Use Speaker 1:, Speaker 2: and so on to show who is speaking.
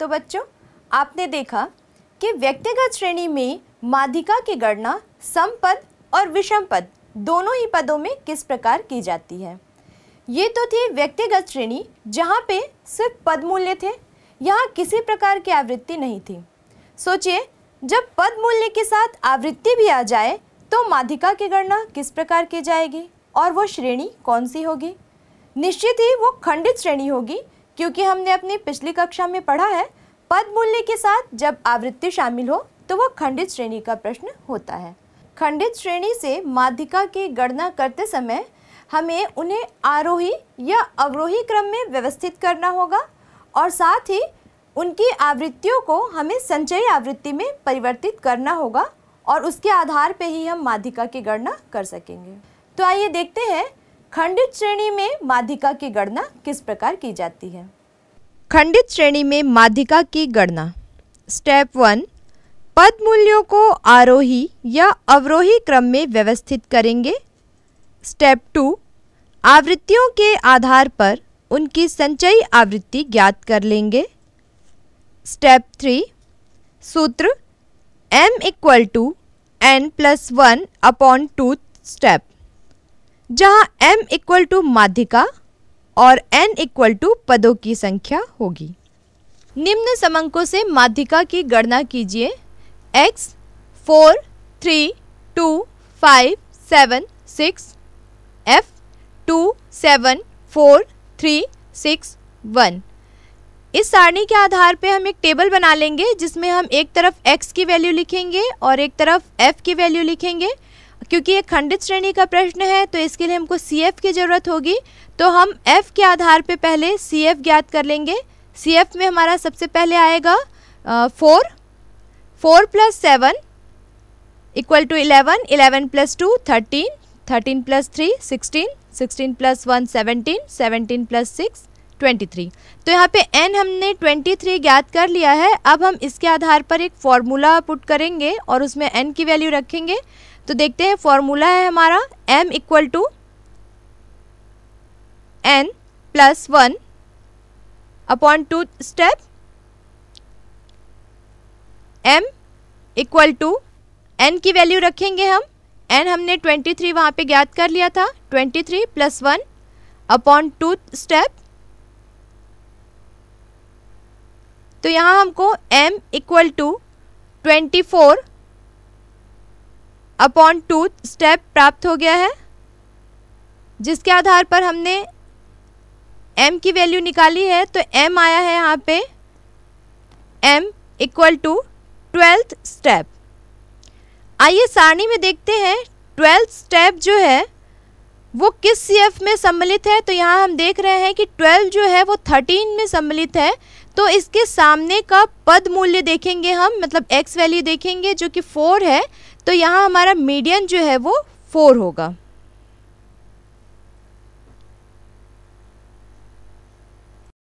Speaker 1: तो बच्चों आपने देखा कि व्यक्तिगत श्रेणी में माधिका की गणना सम पद और विषम पद दोनों ही पदों में किस प्रकार की जाती है ये तो थी व्यक्तिगत श्रेणी जहाँ पे सिर्फ पद मूल्य थे यहाँ किसी प्रकार की आवृत्ति नहीं थी सोचिए जब पद मूल्य के साथ आवृत्ति भी आ जाए तो माधिका की गणना किस प्रकार की जाएगी और वो श्रेणी कौन सी होगी निश्चित ही वो खंडित श्रेणी होगी क्योंकि हमने अपनी पिछली कक्षा में पढ़ा है पद मूल्य के साथ जब आवृत्ति शामिल हो तो वह खंडित श्रेणी का प्रश्न होता है खंडित श्रेणी से माध्यिका की गणना करते समय हमें उन्हें आरोही या अवरोही क्रम में व्यवस्थित करना होगा और साथ ही उनकी आवृत्तियों को हमें संचयी आवृत्ति में परिवर्तित करना होगा और उसके आधार पर ही हम माध्यिका की गणना कर सकेंगे तो आइए देखते हैं खंडित श्रेणी में माधिका की गणना किस प्रकार की जाती है खंडित श्रेणी में माधिका की गणना स्टेप वन पद मूल्यों को आरोही या अवरोही क्रम में व्यवस्थित करेंगे स्टेप टू आवृत्तियों के आधार पर उनकी संचयी आवृत्ति ज्ञात कर लेंगे स्टेप थ्री सूत्र m equal to N plus one upon two step जहां m इक्वल टू माध्यिका और n इक्वल टू पदों की संख्या होगी निम्न समंकों से माध्यिका की गणना कीजिए x four three two five seven six F two seven four three six one इस सारणी के आधार पर हम एक टेबल बना लेंगे जिसमें हम एक तरफ x की वैल्यू लिखेंगे और एक तरफ f की वैल्यू लिखेंगे क्योंकि ये खंडित श्रेणी का प्रश्न है तो इसके लिए हमको सी एफ की ज़रूरत होगी तो हम एफ़ के आधार पे पहले सी एफ ज्ञात कर लेंगे सी एफ में हमारा सबसे पहले आएगा four four plus seven equal to eleven eleven plus two thirteen thirteen plus three sixteen sixteen plus one seventeen seventeen plus six twenty three तो यहाँ पे n हमने ट्वेंटी थ्री ज्ञात कर लिया है अब हम इसके आधार पर एक फॉर्मूला पुट करेंगे और उसमें n की वैल्यू रखेंगे तो देखते हैं फॉर्मूला है हमारा m equal to N plus one upon two step m equal to n की वैल्यू रखेंगे हम n हमने 23 थ्री वहाँ पर ज्ञात कर लिया था 23 three plus one upon two step तो यहाँ हमको m equal to twenty four upon two step प्राप्त हो गया है जिसके आधार पर हमने m की वैल्यू निकाली है तो m आया है यहाँ पे m equal to twelfth step आइए सारणी में देखते हैं ट्वेल्थ स्टेप जो है वो किस एफ में सम्मिलित है तो यहाँ हम देख रहे हैं कि ट्वेल्थ जो है वो थर्टीन में सम्मिलित है तो इसके सामने का पद मूल्य देखेंगे हम मतलब एक्स वैल्यू देखेंगे जो कि फोर है तो यहाँ हमारा मीडियन जो है वो फोर होगा